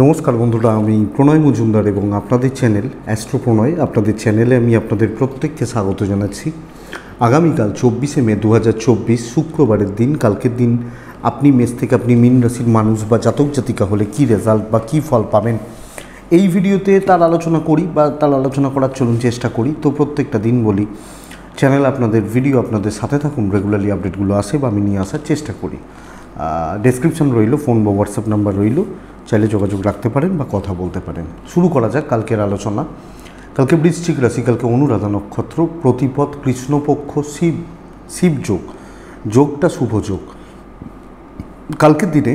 নমস্কার বন্ধুরা আমি প্রণয় মজুমদার এবং আপনাদের চ্যানেল অ্যাস্ট্রো প্রণয় আপনাদের চ্যানেলে আমি আপনাদের প্রত্যেককে স্বাগত জানাচ্ছি আগামীকাল চব্বিশে মে দু শুক্রবারের দিন কালকের দিন আপনি মেষ থেকে আপনি মীন রাশির মানুষ বা জাতক জাতিকা হলে কি রেজাল্ট বা কি ফল পাবেন এই ভিডিওতে তার আলোচনা করি বা তার আলোচনা করার চলুন চেষ্টা করি তো প্রত্যেকটা দিন বলি চ্যানেল আপনাদের ভিডিও আপনাদের সাথে থাকুন রেগুলারলি আপডেটগুলো আসে বা আমি নিয়ে আসার চেষ্টা করি ডেসক্রিপশন রইল ফোন বা হোয়াটসঅ্যাপ নাম্বার রইল চাইলে যোগাযোগ রাখতে পারেন বা কথা বলতে পারেন শুরু করা যাক কালকের আলোচনা কালকে বৃশ্চিক রাশি কালকে অনুরাধা নক্ষত্র প্রতিপদ কৃষ্ণপক্ষ শিব শিব যোগ যোগটা শুভ যোগ কালকের দিনে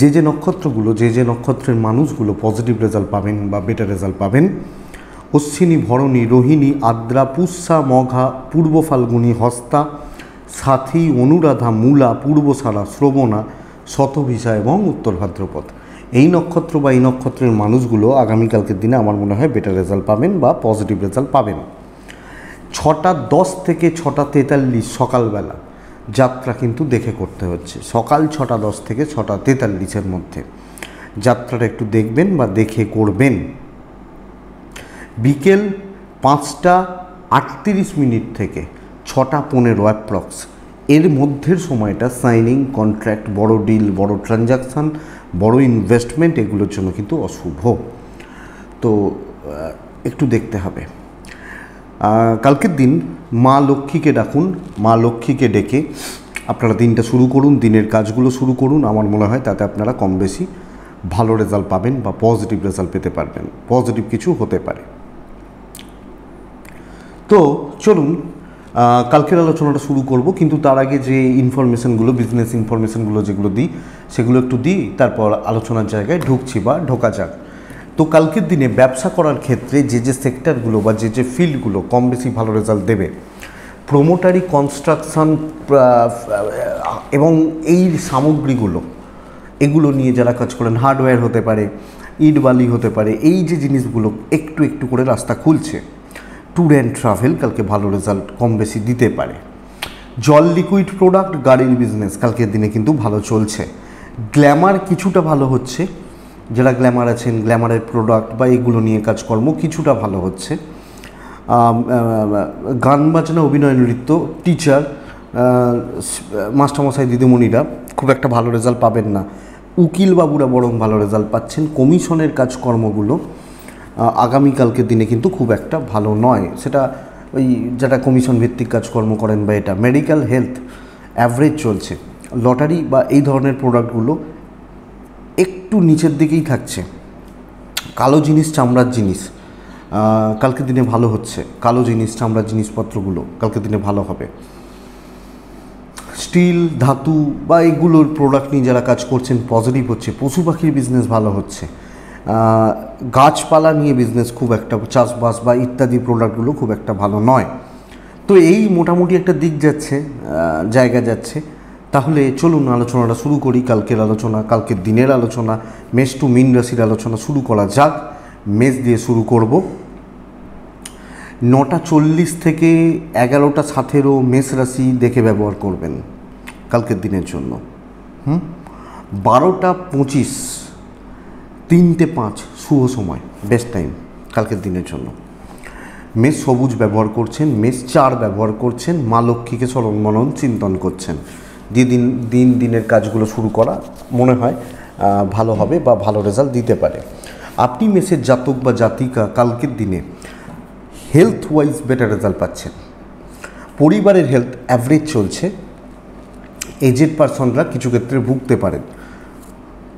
যে যে নক্ষত্রগুলো যে যে নক্ষত্রের মানুষগুলো পজিটিভ রেজাল্ট পাবেন বা বেটার রেজাল্ট পাবেন অশ্বিনী ভরণী রোহিণী আদ্রা পুষা মঘা পূর্ব ফাল্গুনী হস্তা সাথী অনুরাধা মূলা পূর্বসারা শ্রবণা শতভিসা এবং উত্তর ভাদ্রপদ এই নক্ষত্র বা এই নক্ষত্রের মানুষগুলো আগামীকালকের দিনে আমার মনে হয় বেটার রেজাল্ট পাবেন বা পজিটিভ রেজাল্ট পাবেন ছটা দশ থেকে ছটা তেতাল্লিশ সকালবেলা যাত্রা কিন্তু দেখে করতে হচ্ছে সকাল ছটা দশ থেকে ছটা তেতাল্লিশের মধ্যে যাত্রাটা একটু দেখবেন বা দেখে করবেন বিকেল পাঁচটা আটত্রিশ মিনিট থেকে ছটা পনেরো অ্যাপ্রক্স এর মধ্যের সময়টা সাইনিং কন্ট্রাক্ট বড় ডিল বড় ট্রানজাকশান বড় ইনভেস্টমেন্ট এগুলোর জন্য কিন্তু অশুভ তো একটু দেখতে হবে কালকের দিন মা লক্ষ্মীকে ডাকুন মা লক্ষ্মীকে ডেকে আপনারা দিনটা শুরু করুন দিনের কাজগুলো শুরু করুন আমার মনে হয় তাতে আপনারা কম বেশি ভালো রেজাল্ট পাবেন বা পজিটিভ রেজাল্ট পেতে পারবেন পজিটিভ কিছু হতে পারে তো চলুন কালকের আলোচনাটা শুরু করব কিন্তু তার আগে যে ইনফরমেশনগুলো বিজনেস ইনফরমেশনগুলো যেগুলো দিই সেগুলো একটু দিই তারপর আলোচনার জায়গায় ঢুকছি বা ঢোকা যাক তো কালকের দিনে ব্যবসা করার ক্ষেত্রে যে যে সেক্টরগুলো বা যে যে ফিল্ডগুলো কম বেশি ভালো রেজাল্ট দেবে প্রোমোটারি কনস্ট্রাকশন এবং এই সামগ্রীগুলো এগুলো নিয়ে যারা কাজ করেন হার্ডওয়্যার হতে পারে ইট বালি হতে পারে এই যে জিনিসগুলো একটু একটু করে রাস্তা খুলছে ট্যুর অ্যান্ড ট্রাভেল কালকে ভালো রেজাল্ট কম বেশি দিতে পারে জল লিকুইড প্রোডাক্ট গাড়ির বিজনেস কালকের দিনে কিন্তু ভালো চলছে গ্ল্যামার কিছুটা ভালো হচ্ছে যারা গ্ল্যামার আছেন গ্ল্যামারের প্রোডাক্ট বা এগুলো নিয়ে কাজকর্ম কিছুটা ভালো হচ্ছে গান বাজনা অভিনয় নৃত্য টিচার মাস্টারমশাই দিদিমণিরা খুব একটা ভালো রেজাল্ট পাবেন না উকিলবাবুরা বরং ভালো রেজাল্ট পাচ্ছেন কমিশনের কাজকর্মগুলো আগামীকালকের দিনে কিন্তু খুব একটা ভালো নয় সেটা ওই যারা কমিশন ভিত্তিক কাজকর্ম করেন বা এটা মেডিকেল হেলথ অ্যাভারেজ চলছে লটারি বা এই ধরনের প্রোডাক্টগুলো একটু নিচের দিকেই থাকছে কালো জিনিস চামড়ার জিনিস কালকে দিনে ভালো হচ্ছে কালো জিনিস চামড়ার জিনিসপত্রগুলো কালকে দিনে ভালো হবে স্টিল ধাতু বা এগুলোর প্রোডাক্ট নিয়ে যারা কাজ করছেন পজিটিভ হচ্ছে পশু পাখির বিজনেস ভালো হচ্ছে গাছপালা নিয়ে বিজনেস খুব একটা চাষবাস বা ইত্যাদি প্রোডাক্টগুলো খুব একটা ভালো নয় তো এই মোটামুটি একটা দিক যাচ্ছে জায়গা যাচ্ছে তাহলে চলুন আলোচনাটা শুরু করি কালকের আলোচনা কালকের দিনের আলোচনা মেষ টু মিন রাশির আলোচনা শুরু করা যাক মেষ দিয়ে শুরু করব নটা চল্লিশ থেকে এগারোটা সাথেরও মেষ রাশি দেখে ব্যবহার করবেন কালকের দিনের জন্য হুম বারোটা পঁচিশ তিনটে পাঁচ শুভ সময় বেস্ট টাইম কালকের দিনের জন্য মেষ সবুজ ব্যবহার করছেন মেষ চার ব্যবহার করছেন মা লক্ষ্মীকে স্মরণ মনন চিন্তন করছেন যে দিন দিন দিনের কাজগুলো শুরু করা মনে হয় ভালো হবে বা ভালো রেজাল্ট দিতে পারে আপনি মেসের জাতক বা জাতিকা কালকের দিনে হেলথ ওয়াইজ বেটার রেজাল্ট পাচ্ছেন পরিবারের হেলথ অ্যাভারেজ চলছে এজেড পার্সনরা কিছু ক্ষেত্রে ভুগতে পারেন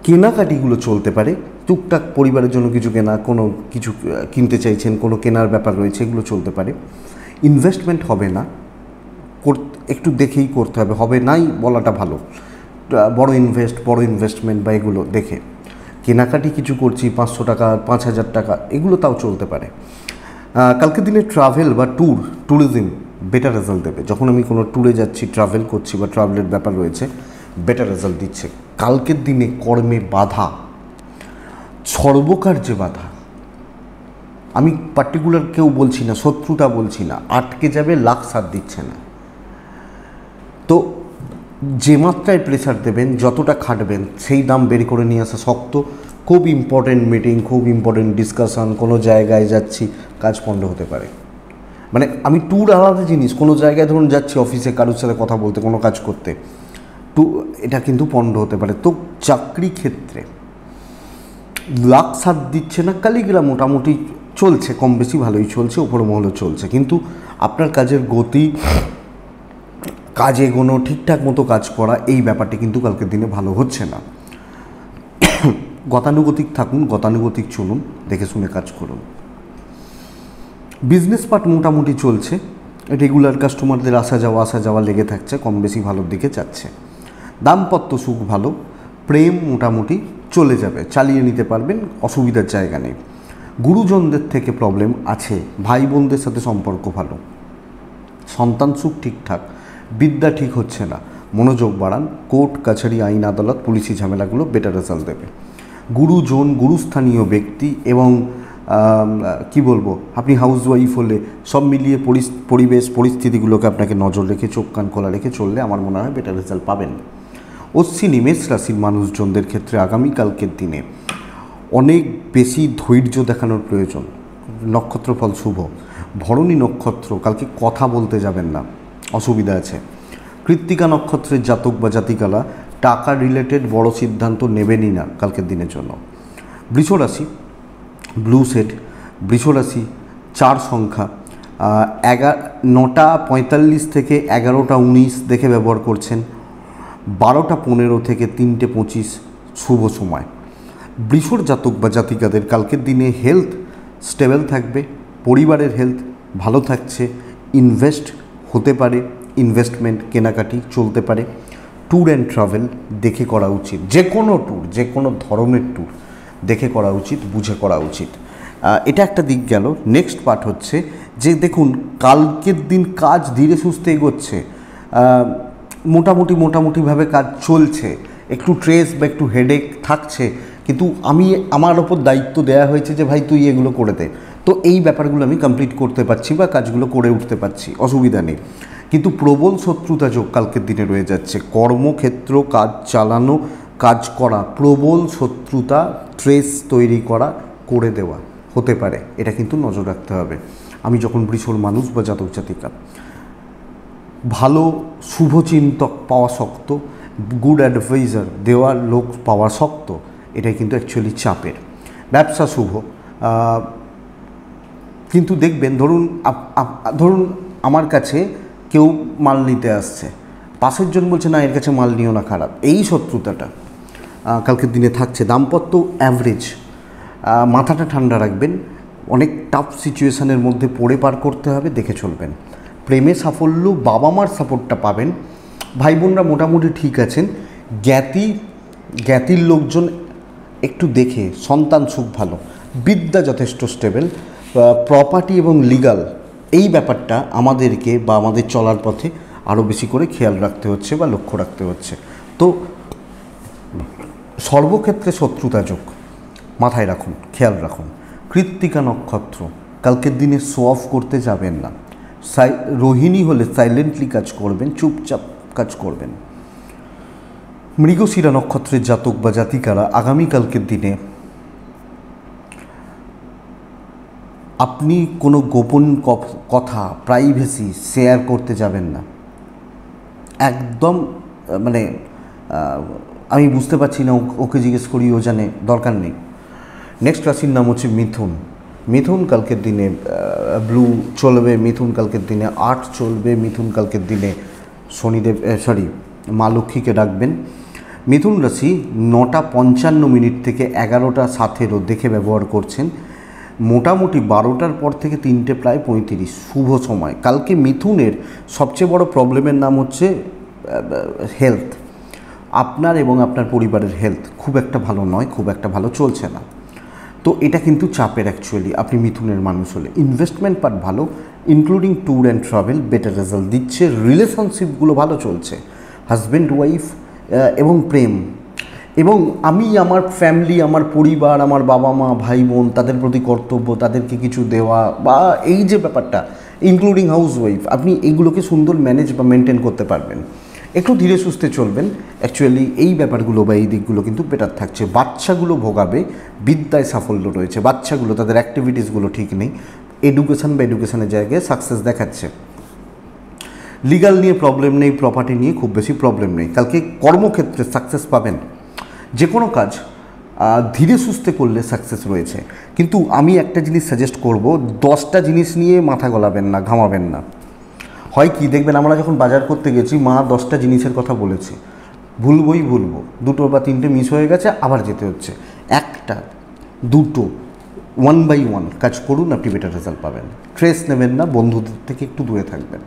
কেনাকাটিগুলো চলতে পারে টুকটাক পরিবারের জন্য কিছু কেনা কোনো কিছু কিনতে চাইছেন কোনো কেনার ব্যাপার রয়েছে এগুলো চলতে পারে ইনভেস্টমেন্ট হবে না একটু দেখেই করতে হবে হবে নাই বলাটা ভালো বড় ইনভেস্ট বড় ইনভেস্টমেন্ট বা এগুলো দেখে কেনাকাটি কিছু করছি পাঁচশো টাকা পাঁচ হাজার টাকা এগুলো তাও চলতে পারে কালকে দিনে ট্রাভেল বা ট্যুর ট্যুরিজম বেটার রেজাল্ট দেবে যখন আমি কোনো ট্যুরে যাচ্ছি ট্রাভেল করছি বা ট্রাভেলের ব্যাপার রয়েছে বেটার রেজাল্ট দিচ্ছে কালকের দিনে কর্মে বাধা যে বাধা আমি পার্টিকুলার কেউ বলছি না শত্রুটা বলছি না আটকে যাবে লাখ সার দিচ্ছে না তো যে মাত্রায় প্রেশার দেবেন যতটা খাটবেন সেই দাম বের করে নিয়ে আসা শক্ত খুব ইম্পর্টেন্ট মিটিং খুব ইম্পর্টেন্ট ডিসকাশান কোনো জায়গায় যাচ্ছি কাজ পণ্ড হতে পারে মানে আমি ট্যুর আলাদা জিনিস কোনো জায়গায় ধরুন যাচ্ছি অফিসে কারোর সাথে কথা বলতে কোনো কাজ করতে টু এটা কিন্তু পণ্ড হতে পারে তো চাকরি ক্ষেত্রে লাক্সার দিচ্ছে না কালিগ্রা মোটামুটি চলছে কম বেশি ভালোই চলছে ওপর মহলও চলছে কিন্তু আপনার কাজের গতি কাজে কোনো ঠিকঠাক মতো কাজ করা এই ব্যাপারটি কিন্তু কালকের দিনে ভালো হচ্ছে না গতানুগতিক থাকুন গতানুগতিক চলুন দেখে শুনে কাজ করুন বিজনেস পার্ট মোটামুটি চলছে রেগুলার কাস্টমারদের আসা যাওয়া আসা যাওয়া লেগে থাকছে কম বেশি ভালোর দিকে যাচ্ছে দাম্পত্য সুখ ভালো প্রেম মোটামুটি চলে যাবে চালিয়ে নিতে পারবেন অসুবিধার জায়গা নেই গুরুজনদের থেকে প্রবলেম আছে ভাই বোনদের সাথে সম্পর্ক ভালো সন্তান সুখ ঠিকঠাক বিদ্যা ঠিক হচ্ছে না মনোযোগ বাড়ান কোর্ট কাছারি আইন আদালত পুলিশি ঝামেলাগুলো বেটার রেজাল্ট দেবে গুরুজন গুরুস্থানীয় ব্যক্তি এবং কি বলবো আপনি হাউস ওয়াইফ হলে সব মিলিয়ে পরিবেশ পরিস্থিতিগুলোকে আপনাকে নজর রেখে চোখ কান খোলা রেখে চললে আমার মনে হয় বেটার রেজাল্ট পাবেন অশ্বিনী মেষ রাশির মানুষজনদের ক্ষেত্রে আগামীকালকের দিনে অনেক বেশি ধৈর্য দেখানোর প্রয়োজন নক্ষত্রফল শুভ ভরণী নক্ষত্র কালকে কথা বলতে যাবেন না অসুবিধা আছে কৃত্তিকা নক্ষত্রের জাতক বা জাতিকালা টাকা রিলেটেড বড় সিদ্ধান্ত নেবেনই না কালকের দিনের জন্য বৃষরাশি ব্লু সেট বৃষরাশি চার সংখ্যা এগার নটা পঁয়তাল্লিশ থেকে এগারোটা উনিশ দেখে ব্যবহার করছেন বারোটা পনেরো থেকে তিনটে পঁচিশ শুভ সময় বৃষর জাতক বা জাতিকাদের কালকের দিনে হেলথ স্টেবল থাকবে পরিবারের হেলথ ভালো থাকছে ইনভেস্ট হতে পারে ইনভেস্টমেন্ট কেনাকাটি চলতে পারে ট্যুর অ্যান্ড ট্রাভেল দেখে করা উচিত যে কোনো ট্যুর যে কোনো ধরনের ট্যুর দেখে করা উচিত বুঝে করা উচিত এটা একটা দিক গেল নেক্সট পার্ট হচ্ছে যে দেখুন কালকের দিন কাজ ধীরে সুস্থে এগোচ্ছে মোটামুটি মোটামুটিভাবে কাজ চলছে একটু ট্রেস বা একটু হেডেক থাকছে কিন্তু আমি আমার ওপর দায়িত্ব দেয়া হয়েছে যে ভাই তুই এগুলো করে দে তো এই ব্যাপারগুলো আমি কমপ্লিট করতে পারছি বা কাজগুলো করে উঠতে পারছি অসুবিধা নেই কিন্তু প্রবল শত্রুতা যোগ কালকের দিনে রয়ে যাচ্ছে কর্মক্ষেত্র কাজ চালানো কাজ করা প্রবল শত্রুতা ট্রেস তৈরি করা করে দেওয়া হতে পারে এটা কিন্তু নজর রাখতে হবে আমি যখন বৃষর মানুষ বা জাতক জাতিকা ভালো শুভচিন্তক পাওয়া শক্ত গুড অ্যাডভাইজার দেওয়ার লোক পাওয়া শক্ত এটা কিন্তু অ্যাকচুয়ালি চাপের ব্যবসা শুভ কিন্তু দেখবেন ধরুন ধরুন আমার কাছে কেউ মাল নিতে আসছে পাশের জন বলছে না এর কাছে মাল নিও না খারাপ এই শত্রুতাটা কালকের দিনে থাকছে দাম্পত্য অ্যাভারেজ মাথাটা ঠান্ডা রাখবেন অনেক টাফ সিচুয়েশানের মধ্যে পড়ে পার করতে হবে দেখে চলবেন প্রেমে সাফল্য বাবা মার সাপোর্টটা পাবেন ভাই বোনরা মোটামুটি ঠিক আছেন জ্ঞাতি জ্ঞাতির লোকজন একটু দেখে সন্তান সুখ ভালো বিদ্যা যথেষ্ট স্টেবল প্রপার্টি এবং লিগাল এই ব্যাপারটা আমাদেরকে বা আমাদের চলার পথে আরও বেশি করে খেয়াল রাখতে হচ্ছে বা লক্ষ্য রাখতে হচ্ছে তো সর্বক্ষেত্রে শত্রুতা যোগ মাথায় রাখুন খেয়াল রাখুন কৃত্তিকা নক্ষত্র কালকের দিনে শো অফ করতে যাবেন না রোহিণী হলে সাইলেন্টলি কাজ করবেন চুপচাপ কাজ করবেন মৃগশিরা নক্ষত্রের জাতক বা জাতিকারা আগামীকালকের দিনে আপনি কোনো গোপন কথা প্রাইভেসি শেয়ার করতে যাবেন না একদম মানে আমি বুঝতে পারছি না ওকে জিজ্ঞেস করি ও জানে দরকার নেই নেক্সট রাশির নাম হচ্ছে মিথুন মিথুন কালকের দিনে ব্লু চলবে মিথুন কালকের দিনে আট চলবে মিথুন কালকের দিনে শনিদেব সরি মা লক্ষ্মীকে ডাকবেন মিথুন রাশি নটা পঞ্চান্ন মিনিট থেকে এগারোটা সাথেরও দেখে ব্যবহার করছেন মোটামুটি বারোটার পর থেকে তিনটে প্রায় পঁয়ত্রিশ শুভ সময় কালকে মিথুনের সবচেয়ে বড় প্রবলেমের নাম হচ্ছে হেলথ আপনার এবং আপনার পরিবারের হেলথ খুব একটা ভালো নয় খুব একটা ভালো চলছে না তো এটা কিন্তু চাপের অ্যাকচুয়ালি আপনি মিথুনের মানুষ হলে ইনভেস্টমেন্ট পার্ট ভালো including tour and travel better result দিচ্ছে রিলেশনশিপগুলো ভালো চলছে হাজব্যান্ড ওয়াইফ এবং প্রেম এবং আমি আমার ফ্যামিলি আমার পরিবার আমার বাবা মা ভাই বোন তাদের প্রতি কর্তব্য তাদেরকে কিছু দেওয়া বা এই যে ব্যাপারটা ইনক্লুডিং হাউস ওয়াইফ আপনি এইগুলোকে সুন্দর ম্যানেজ বা মেনটেন করতে পারবেন একটু ধীরে সুস্থে চলবেন অ্যাকচুয়ালি এই ব্যাপারগুলো বা এই দিকগুলো কিন্তু বেটার থাকছে বাচ্চাগুলো ভোগাবে বিদ্যায় সাফল্য রয়েছে বাচ্চাগুলো তাদের অ্যাক্টিভিটিসগুলো ঠিক নেই এডুকেশান বা এডুকেশানের জায়গায় সাকসেস দেখাচ্ছে লিগাল নিয়ে প্রবলেম নেই প্রপার্টি নিয়ে খুব বেশি প্রবলেম নেই কালকে কর্মক্ষেত্রে সাকসেস পাবেন যে কোনো কাজ ধীরে সুস্থে করলে সাকসেস রয়েছে কিন্তু আমি একটা জিনিস সাজেস্ট করব দশটা জিনিস নিয়ে মাথা গলাবেন না ঘামাবেন না হয় কি দেখবেন আমরা যখন বাজার করতে গেছি মা দশটা জিনিসের কথা বলেছে ভুলবই ভুলবো দুটো বা তিনটে মিস হয়ে গেছে আবার যেতে হচ্ছে একটা দুটো ওয়ান বাই ওয়ান কাজ করুন আপনি বেটার রেজাল্ট পাবেন ট্রেস নেবেন না বন্ধুদের থেকে একটু দূরে থাকবেন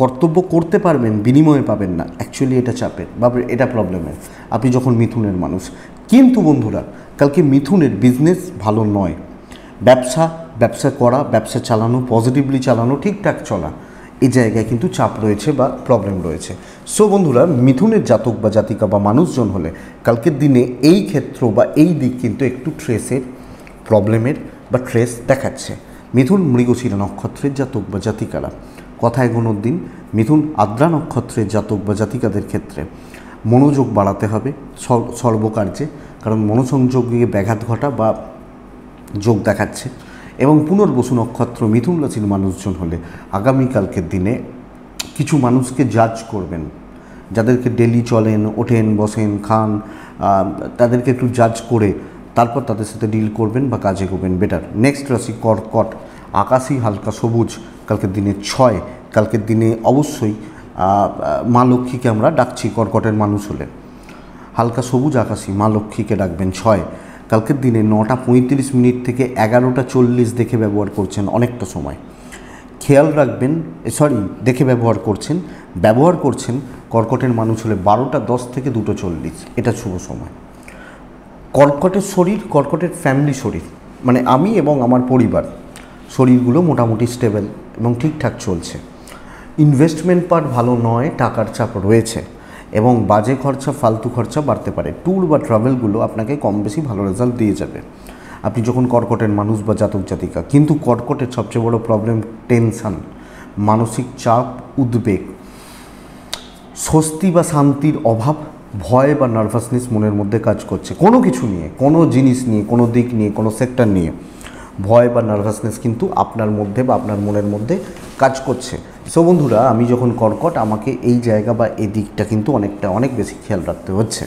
কর্তব্য করতে পারবেন বিনিময়ে পাবেন না অ্যাকচুয়ালি এটা চাপের বা এটা প্রবলেমের আপনি যখন মিথুনের মানুষ কিন্তু বন্ধুরা কালকে মিথুনের বিজনেস ভালো নয় ব্যবসা ব্যবসা করা ব্যবসা চালানো পজিটিভলি চালানো ঠিকঠাক চলা এই জায়গায় কিন্তু চাপ রয়েছে বা প্রবলেম রয়েছে সো বন্ধুরা মিথুনের জাতক বা জাতিকা বা মানুষজন হলে কালকের দিনে এই ক্ষেত্র বা এই দিক কিন্তু একটু ট্রেসের প্রবলেমের বা ট্রেস দেখাচ্ছে মিথুন মৃগশিরা নক্ষত্রের জাতক বা জাতিকারা কথায় গুণোর দিন মিথুন আদ্রা নক্ষত্রের জাতক বা জাতিকাদের ক্ষেত্রে মনোযোগ বাড়াতে হবে সর্বকার্যে কারণ মনোসংযোগে ব্যাঘাত ঘটা বা যোগ দেখাচ্ছে এবং পুনর্বসু নক্ষত্র মিথুন রাশির মানুষজন হলে আগামীকালকের দিনে কিছু মানুষকে জাজ করবেন যাদেরকে ডেলি চলেন ওঠেন বসেন খান তাদেরকে একটু জাজ করে তারপর তাদের সাথে ডিল করবেন বা কাজে করবেন বেটার নেক্সট রাশি কর্কট আকাশি হালকা সবুজ কালকের দিনে ছয় কালকের দিনে অবশ্যই মা লক্ষ্মীকে আমরা ডাকছি কর্কটের মানুষ হলে হালকা সবুজ আকাশি মা লক্ষ্মীকে ডাকবেন ছয় কালকের দিনে নটা পঁয়ত্রিশ মিনিট থেকে এগারোটা চল্লিশ দেখে ব্যবহার করছেন অনেকটা সময় খেয়াল রাখবেন সরি দেখে ব্যবহার করছেন ব্যবহার করছেন কর্কটের মানুষ হলে বারোটা দশ থেকে দুটো চল্লিশ এটা শুভ সময় কর্কটের শরীর কর্কটের ফ্যামিলি শরীর মানে আমি এবং আমার পরিবার শরীরগুলো মোটামুটি স্টেবেল এবং ঠিকঠাক চলছে ইনভেস্টমেন্ট পার্ট ভালো নয় টাকার চাপ রয়েছে এবং বাজে খরচা ফালতু খরচা বাড়তে পারে ট্যুর বা ট্রাভেলগুলো আপনাকে কম বেশি ভালো রেজাল্ট দিয়ে যাবে আপনি যখন কর্কটের মানুষ বা জাতক জাতিকা কিন্তু কর্কটের সবচেয়ে বড় প্রবলেম টেনশান মানসিক চাপ উদ্বেগ স্বস্তি বা শান্তির অভাব ভয় বা নার্ভাসনেস মনের মধ্যে কাজ করছে কোনো কিছু নিয়ে কোনো জিনিস নিয়ে কোনো দিক নিয়ে কোনো সেক্টর নিয়ে ভয় বা নার্ভাসনেস কিন্তু আপনার মধ্যে বা আপনার মনের মধ্যে কাজ করছে সো বন্ধুরা আমি যখন কর্কট আমাকে এই জায়গা বা এই দিকটা কিন্তু অনেকটা অনেক বেশি খেয়াল রাখতে হচ্ছে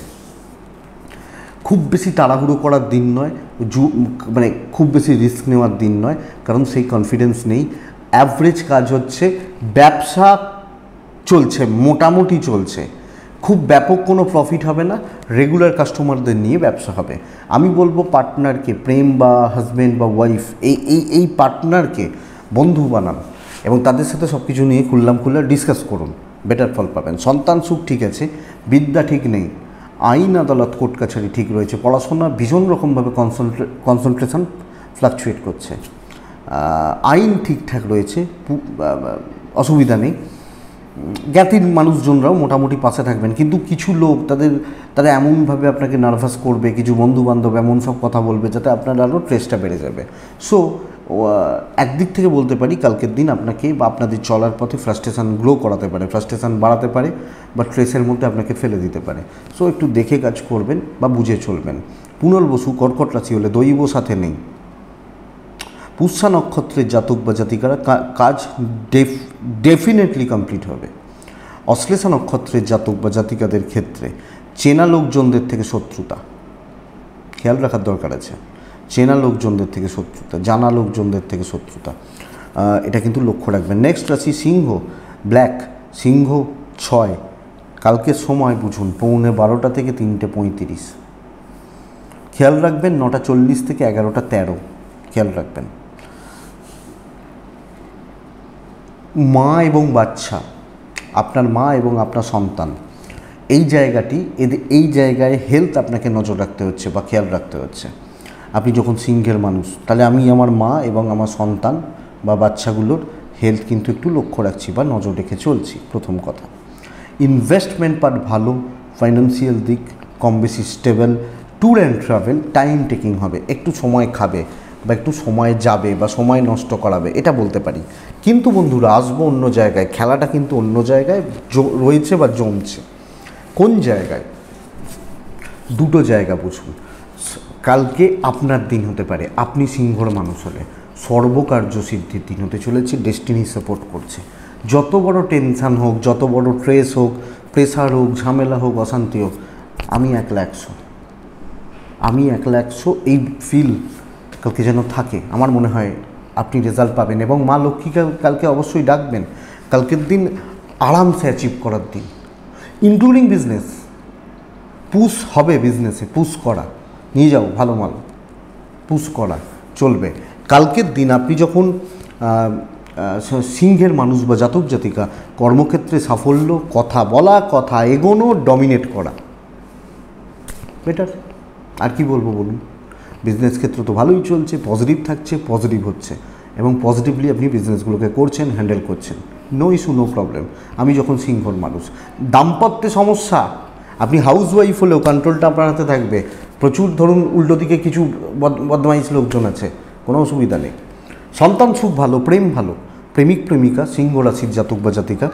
খুব বেশি তাড়াহুড়ো করার দিন নয় জু মানে খুব বেশি রিস্ক নেওয়ার দিন নয় কারণ সেই কনফিডেন্স নেই অ্যাভারেজ কাজ হচ্ছে ব্যবসা চলছে মোটামুটি চলছে খুব ব্যাপক কোনো প্রফিট হবে না রেগুলার কাস্টমারদের নিয়ে ব্যবসা হবে আমি বলবো পার্টনারকে প্রেম বা হাজব্যান্ড বা ওয়াইফ এই এই এই পার্টনারকে বন্ধু বানান এবং তাদের সাথে সব কিছু নিয়ে খুললাম খুললাম ডিসকাস করুন বেটার ফল পাবেন সন্তান সুখ ঠিক আছে বিদ্যা ঠিক নেই আইন আদালত কোর্ট কাছারি ঠিক রয়েছে পড়াশোনা ভীষণ রকমভাবে কনসেন্ট্রে কনসেন্ট্রেশন ফ্লাকচুয়েট করছে আইন ঠিকঠাক রয়েছে অসুবিধা নেই জ্ঞাতির মানুষজনরাও মোটামুটি পাশে থাকবেন কিন্তু কিছু লোক তাদের তারা এমনভাবে আপনাকে নার্ভাস করবে কিছু বন্ধুবান্ধব এমন সব কথা বলবে যাতে আপনার আরও ট্রেসটা বেড়ে যাবে সো একদিক থেকে বলতে পারি কালকের দিন আপনাকে বা আপনাদের চলার পথে ফ্রাস্ট্রেশন গ্লো করাতে পারে ফ্রাস্ট্রেশন বাড়াতে পারে বা ট্রেসের মধ্যে আপনাকে ফেলে দিতে পারে সো একটু দেখে কাজ করবেন বা বুঝে চলবেন পুনর্বসু কর্কট রাশি হলে দৈব সাথে নেই পুষ্যা নক্ষত্রের জাতক বা জাতিকারা কাজ ডেফিনেটলি কমপ্লিট হবে অশ্লেষা নক্ষত্রের জাতক বা জাতিকাদের ক্ষেত্রে চেনা লোকজনদের থেকে শত্রুতা খেয়াল রাখার দরকার আছে চেনা লোকজনদের থেকে শত্রুতা জানা লোকজনদের থেকে শত্রুতা এটা কিন্তু লক্ষ্য রাখবেন নেক্সট রাশি সিংহ ব্ল্যাক সিংহ ছয় কালকে সময় বুঝুন পৌনে বারোটা থেকে তিনটে পঁয়ত্রিশ খেয়াল রাখবেন নটা চল্লিশ থেকে এগারোটা তেরো খেয়াল রাখবেন মা এবং বাচ্চা আপনার মা এবং আপনার সন্তান এই জায়গাটি এদের এই জায়গায় হেলথ আপনাকে নজর রাখতে হচ্ছে বা খেয়াল রাখতে হচ্ছে আপনি যখন সিংহের মানুষ তাহলে আমি আমার মা এবং আমার সন্তান বা বাচ্চাগুলোর হেলথ কিন্তু একটু লক্ষ্য রাখছি বা নজর রেখে চলছি প্রথম কথা ইনভেস্টমেন্ট পার্ট ভালো ফাইন্যান্সিয়াল দিক কম বেশি stable tour and travel time taking হবে একটু সময় খাবে বা একটু সময় যাবে বা সময় নষ্ট করাবে এটা বলতে পারি কিন্তু বন্ধুরা আসবো অন্য জায়গায় খেলাটা কিন্তু অন্য জায়গায় রয়েছে বা জমছে কোন জায়গায় দুটো জায়গা বুঝুন কালকে আপনার দিন হতে পারে আপনি সিংহর মানুষ হলে সর্বকার্য সিদ্ধির দিন হতে চলেছে ডেস্টিনি সাপোর্ট করছে যত বড় টেনশান হোক যত বড় ট্রেস হোক প্রেশার হোক ঝামেলা হোক অশান্তি হোক আমি একলা একশো আমি একলা একশো এই ফিল কালকে যেন থাকে আমার মনে হয় আপনি রেজাল্ট পাবেন এবং মা লক্ষ্মীকে কালকে অবশ্যই ডাকবেন কালকের দিন আরামসে অ্যাচিভ করার দিন ইনক্লুডিং বিজনেস পুশ হবে বিজনেসে পুশ করা নিয়ে যাও ভালো মাল পুশ করা চলবে কালকের দিন আপনি যখন সিংহের মানুষ বা জাতক জাতিকা কর্মক্ষেত্রে সাফল্য কথা বলা কথা এগোনো ডমিনেট করা বেটার আর কি বলবো বলুন বিজনেস ক্ষেত্র তো ভালোই চলছে পজিটিভ থাকছে পজিটিভ হচ্ছে এবং পজিটিভলি আপনি বিজনেসগুলোকে করছেন হ্যান্ডেল করছেন নো ইস্যু নো প্রবলেম আমি যখন সিংহর মানুষ দাম্পত্যে সমস্যা আপনি হাউস ওয়াইফ হলেও কন্ট্রোলটা আপনার হাতে থাকবে প্রচুর ধরুন উল্টো দিকে কিছু বদমাইশ লোকজন আছে কোনো অসুবিধা নেই সন্তান সুখ ভালো প্রেম ভালো প্রেমিক প্রেমিকা সিংহ রাশির জাতক বা জাতিকা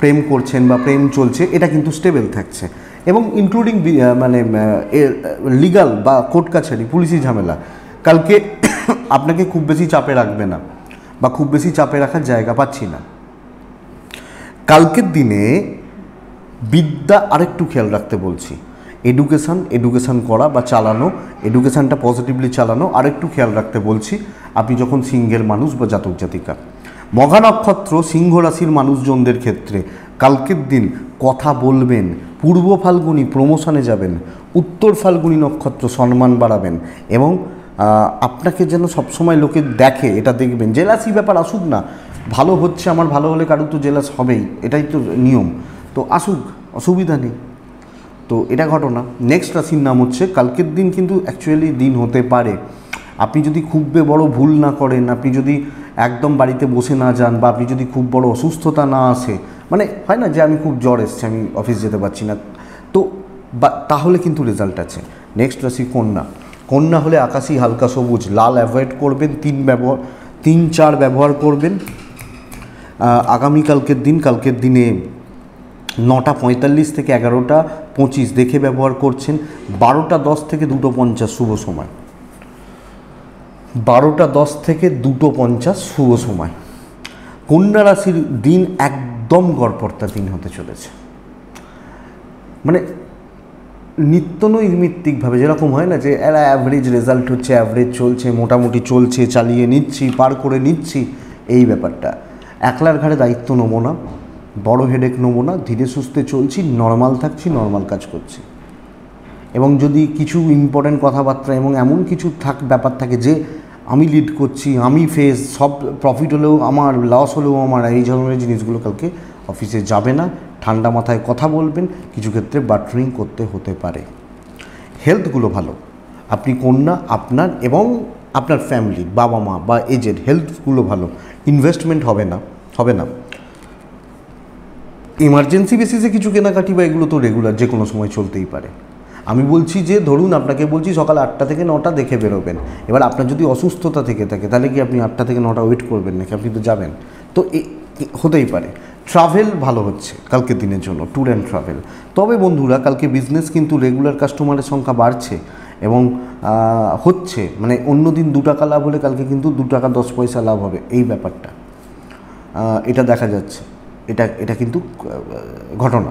প্রেম করছেন বা প্রেম চলছে এটা কিন্তু স্টেবেল থাকছে এবং ইনক্লুডিং uh, মানে লিগাল uh, uh, বা কোর্ট কাছারি পুলিশি ঝামেলা কালকে আপনাকে খুব বেশি চাপে রাখবে না বা খুব বেশি চাপে রাখার জায়গা পাচ্ছি না কালকের দিনে বিদ্যা আরেকটু খেয়াল রাখতে বলছি এডুকেশান এডুকেশান করা বা চালানো এডুকেশানটা পজিটিভলি চালানো আরেকটু খেয়াল রাখতে বলছি আপনি যখন সিংহের মানুষ বা জাতক জাতিকা মঘা নক্ষত্র সিংহ রাশির মানুষজনদের ক্ষেত্রে কালকের দিন কথা বলবেন পূর্ব ফাল্গুনি প্রমোশনে যাবেন উত্তর ফাল্গুনি নক্ষত্র সম্মান বাড়াবেন এবং আপনাকে যেন সবসময় লোকে দেখে এটা দেখবেন জেলাসি ব্যাপার আসুক না ভালো হচ্ছে আমার ভালো হলে কারো তো জেলাস হবেই এটাই তো নিয়ম তো আসুক অসুবিধা নেই তো এটা ঘটনা নেক্সট রাশির নাম হচ্ছে কালকের দিন কিন্তু অ্যাকচুয়ালি দিন হতে পারে আপনি যদি খুব বড় ভুল না করেন আপনি যদি একদম বাড়িতে বসে না যান বা আপনি যদি খুব বড় অসুস্থতা না আসে মানে হয় না যে আমি খুব জ্বর এসছে আমি অফিস যেতে পারছি না তো বা তাহলে কিন্তু রেজাল্ট আছে নেক্সট রাশি কন্যা কন্যা হলে আকাশি হালকা সবুজ লাল অ্যাভয়েড করবেন তিন ব্যবহার তিন চার ব্যবহার করবেন আগামীকালকের দিন কালকের দিনে নটা পঁয়তাল্লিশ থেকে এগারোটা পঁচিশ দেখে ব্যবহার করছেন বারোটা দশ থেকে দুটো পঞ্চাশ শুভ সময় বারোটা দশ থেকে দুটো পঞ্চাশ শুভ সময় কন্যা রাশির দিন এক একদম গড়পড়তা দিন হতে চলেছে মানে নিত্য নৈমিত্তিকভাবে যেরকম হয় না যে এরা অ্যাভারেজ রেজাল্ট হচ্ছে অ্যাভারেজ চলছে মোটামুটি চলছে চালিয়ে নিচ্ছি পার করে নিচ্ছি এই ব্যাপারটা একলার ঘাড়ে দায়িত্ব নেবো না বড় হেডেক নেবো না ধীরে সুস্থে চলছি নর্মাল থাকছি নর্মাল কাজ করছি এবং যদি কিছু ইম্পর্ট্যান্ট কথাবার্তা এবং এমন কিছু থাক ব্যাপার থাকে যে আমি লিড করছি আমি ফেস সব প্রফিট হলেও আমার লস হলেও আমার এই ধরনের জিনিসগুলো কালকে অফিসে যাবে না ঠান্ডা মাথায় কথা বলবেন কিছু ক্ষেত্রে বাটরিং করতে হতে পারে হেলথগুলো ভালো আপনি কন্যা আপনার এবং আপনার ফ্যামিলি বাবা মা বা এজের হেলথগুলো ভালো ইনভেস্টমেন্ট হবে না হবে না ইমার্জেন্সি বেসিসে কিছু কেনাকাটি বা এগুলো তো রেগুলার যে কোনো সময় চলতেই পারে আমি বলছি যে ধরুন আপনাকে বলছি সকাল আটটা থেকে নটা দেখে বেরোবেন এবার আপনার যদি অসুস্থতা থেকে থাকে তাহলে কি আপনি আটটা থেকে নটা ওয়েট করবেন নাকি আপনি তো যাবেন তো হতেই পারে ট্রাভেল ভালো হচ্ছে কালকের দিনের জন্য ট্যুর অ্যান্ড ট্রাভেল তবে বন্ধুরা কালকে বিজনেস কিন্তু রেগুলার কাস্টমারের সংখ্যা বাড়ছে এবং হচ্ছে মানে অন্য দিন দু টাকা লাভ হলে কালকে কিন্তু দু টাকা দশ পয়সা লাভ হবে এই ব্যাপারটা এটা দেখা যাচ্ছে এটা এটা কিন্তু ঘটনা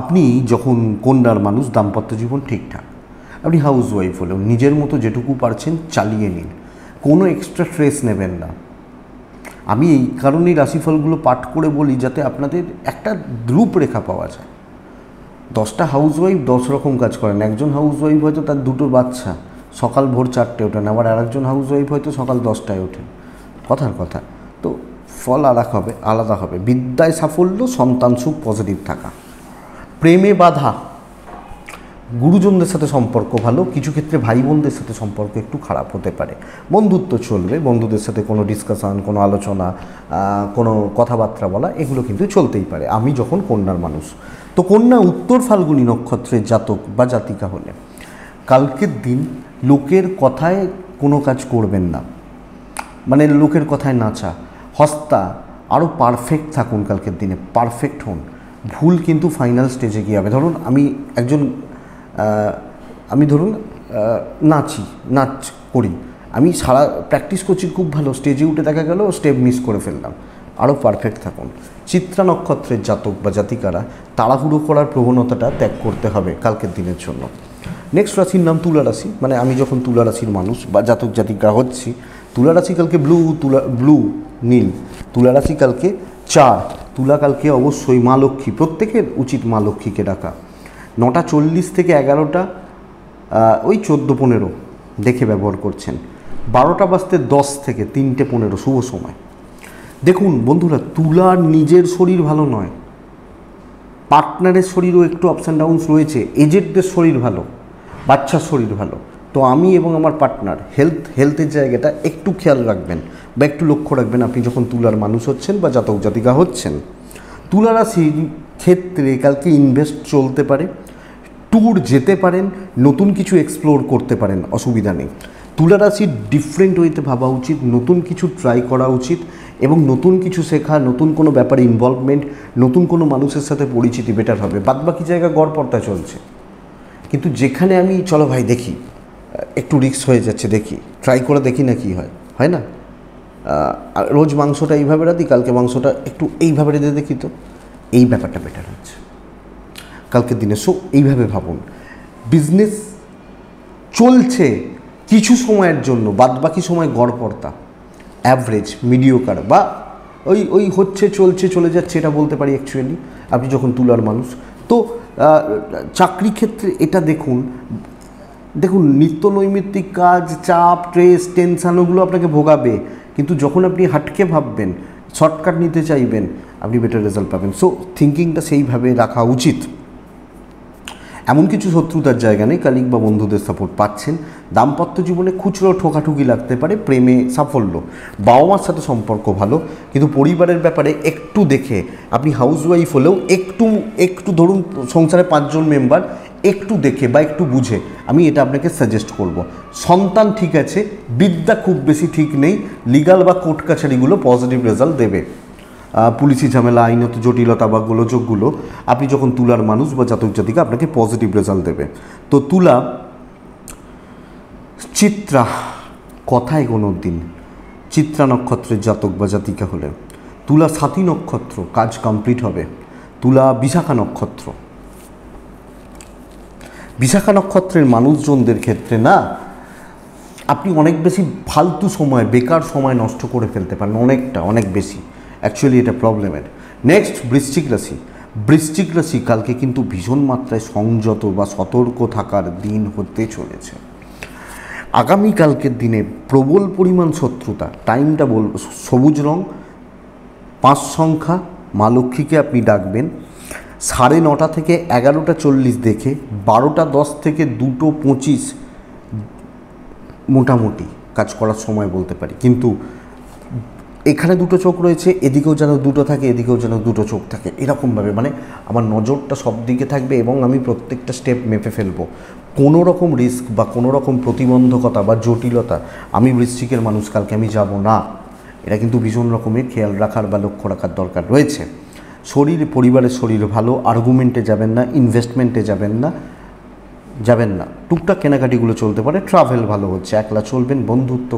আপনি যখন কন্যার মানুষ দাম্পত্য জীবন ঠিকঠাক আপনি হাউস ওয়াইফ হলেও নিজের মতো যেটুকু পারছেন চালিয়ে নিন কোনো এক্সট্রা স্ট্রেস নেবেন না আমি এই কারণেই রাশিফলগুলো পাঠ করে বলি যাতে আপনাদের একটা রূপরেখা পাওয়া যায় দশটা হাউসওয়াইফ দশ রকম কাজ করেন একজন হাউসওয়াইফ হয়তো তার দুটো বাচ্চা সকাল ভোর চারটে ওঠেন আবার আরেকজন হাউসওয়াইফ হয়তো সকাল দশটায় ওঠেন কথার কথা তো ফল আলাদা হবে আলাদা হবে বিদ্যায় সাফল্য সন্তান সুখ পজিটিভ থাকা প্রেমে বাধা গুরুজনদের সাথে সম্পর্ক ভালো কিছু ক্ষেত্রে ভাই বোনদের সাথে সম্পর্ক একটু খারাপ হতে পারে বন্ধুত্ব চলবে বন্ধুদের সাথে কোনো ডিসকাশান কোনো আলোচনা কোনো কথাবার্তা বলা এগুলো কিন্তু চলতেই পারে আমি যখন কন্যার মানুষ তো কন্যা উত্তর ফাল্গুনী নক্ষত্রের জাতক বা জাতিকা হলে কালকের দিন লোকের কথায় কোনো কাজ করবেন না মানে লোকের কথায় নাচা হস্তা আরও পারফেক্ট থাকুন কালকের দিনে পারফেক্ট হন ভুল কিন্তু ফাইনাল স্টেজে গিয়ে হবে ধরুন আমি একজন আমি ধরুন নাচি নাচ করি আমি সারা প্র্যাকটিস করছি খুব ভালো স্টেজে উঠে দেখা গেল স্টেপ মিস করে ফেললাম আরও পারফেক্ট থাকুন চিত্রা নক্ষত্রের জাতক বা জাতিকারা তাড়াহুড়ো করার প্রবণতাটা ত্যাগ করতে হবে কালকের দিনের জন্য নেক্সট রাশির নাম তুলা রাশি মানে আমি যখন তুলা রাশির মানুষ বা জাতক জাতিকা হচ্ছি তুলা রাশি কালকে ব্লু তুলা ব্লু নীল তুলা রাশি কালকে চার তুলাকালকে অবশ্যই মা লক্ষ্মী প্রত্যেকের উচিত মা লক্ষ্মীকে ডাকা নটা চল্লিশ থেকে এগারোটা ওই চোদ্দো পনেরো দেখে ব্যবহার করছেন বারোটা বাজতে দশ থেকে তিনটে পনেরো শুভ সময় দেখুন বন্ধুরা তুলার নিজের শরীর ভালো নয় পার্টনারের শরীরও একটু আপস অ্যান্ড ডাউনস রয়েছে এজেডদের শরীর ভালো বাচ্চার শরীর ভালো তো আমি এবং আমার পার্টনার হেলথ হেলথের জায়গাটা একটু খেয়াল রাখবেন বা একটু লক্ষ্য রাখবেন আপনি যখন তুলার মানুষ হচ্ছেন বা জাতক জাতিকা হচ্ছেন তুলা ক্ষেত্রে কালকে ইনভেস্ট চলতে পারে ট্যুর যেতে পারেন নতুন কিছু এক্সপ্লোর করতে পারেন অসুবিধা নেই তুলা ডিফারেন্ট ওয়েতে ভাবা উচিত নতুন কিছু ট্রাই করা উচিত এবং নতুন কিছু শেখা নতুন কোনো ব্যাপারে ইনভলভমেন্ট নতুন কোনো মানুষের সাথে পরিচিতি বেটার হবে বাদ বাকি জায়গা গড়পড়তা চলছে কিন্তু যেখানে আমি চলো ভাই দেখি একটু রিক্স হয়ে যাচ্ছে দেখি ট্রাই করে দেখি না কি হয় হয় না রোজ মাংসটা এইভাবে রাধি কালকে মাংসটা একটু এইভাবে রেঁধে দেখি তো এই ব্যাপারটা বেটার হচ্ছে কালকের দিনে সো এইভাবে ভাবুন বিজনেস চলছে কিছু সময়ের জন্য বাদ বাকি সময় গড়পড়তা অ্যাভারেজ মিডিওকার বা ওই ওই হচ্ছে চলছে চলে যাচ্ছে এটা বলতে পারি অ্যাকচুয়ালি আপনি যখন তুলার মানুষ তো চাকরি ক্ষেত্রে এটা দেখুন দেখুন নিত্য নৈমিত্তিক কাজ চাপ স্ট্রেস টেনশান ওগুলো আপনাকে ভোগাবে কিন্তু যখন আপনি হাটকে ভাববেন শর্টকাট নিতে চাইবেন আপনি বেটার রেজাল্ট পাবেন সো থিঙ্কিংটা সেইভাবে রাখা উচিত এমন কিছু শত্রুতার জায়গা নেই কালিক বা বন্ধুদের সাপোর্ট পাচ্ছেন দাম্পত্য জীবনে খুচরো ঠোকাঠুকি লাগতে পারে প্রেমে সাফল্য বাবা মার সাথে সম্পর্ক ভালো কিন্তু পরিবারের ব্যাপারে একটু দেখে আপনি হাউসওয়াইফ হলেও একটু একটু ধরুন সংসারে পাঁচজন মেম্বার একটু দেখে বা একটু বুঝে আমি এটা আপনাকে সাজেস্ট করব। সন্তান ঠিক আছে বিদ্যা খুব বেশি ঠিক নেই লিগাল বা কোর্ট কাছারিগুলো পজিটিভ রেজাল্ট দেবে পুলিশি ঝামেলা আইনত জটিলতা বা গোলযোগগুলো আপনি যখন তুলার মানুষ বা জাতক জাতিকা আপনাকে পজিটিভ রেজাল্ট দেবে তো তুলা চিত্রা কথায় কোনো দিন চিত্রা নক্ষত্রের জাতক বা জাতিকা হলে তুলা সাথী নক্ষত্র কাজ কমপ্লিট হবে তুলা বিশাখা নক্ষত্র বিশাখা নক্ষত্রের মানুষজনদের ক্ষেত্রে না আপনি অনেক বেশি ফালতু সময় বেকার সময় নষ্ট করে ফেলতে পারেন অনেকটা অনেক বেশি অ্যাকচুয়ালি এটা প্রবলেমের নেক্সট বৃশ্চিক রাশি বৃশ্চিক রাশি কালকে কিন্তু ভীষণ মাত্রায় সংযত বা সতর্ক থাকার দিন হতে চলেছে আগামীকালকের দিনে প্রবল পরিমাণ শত্রুতা টাইমটা বল সবুজ রং পাঁচ সংখ্যা মা লক্ষ্মীকে আপনি ডাকবেন সাড়ে নটা থেকে এগারোটা চল্লিশ দেখে বারোটা দশ থেকে দুটো পঁচিশ মোটামুটি কাজ করার সময় বলতে পারি কিন্তু এখানে দুটো চোখ রয়েছে এদিকেও যেন দুটো থাকে এদিকেও যেন দুটো চোখ থাকে এরকমভাবে মানে আমার নজরটা সব দিকে থাকবে এবং আমি প্রত্যেকটা স্টেপ মেপে ফেলবো কোনো রকম রিস্ক বা কোনো রকম প্রতিবন্ধকতা বা জটিলতা আমি বৃশ্চিকের মানুষ কালকে আমি যাব না এটা কিন্তু ভীষণ রকমের খেয়াল রাখার বা লক্ষ্য রাখার দরকার রয়েছে শরীর পরিবারের শরীর ভালো আর্গুমেন্টে যাবেন না ইনভেস্টমেন্টে যাবেন না যাবেন না টুকটাক কেনাকাটিগুলো চলতে পারে ট্রাভেল ভালো হচ্ছে একলা চলবেন বন্ধুত্ব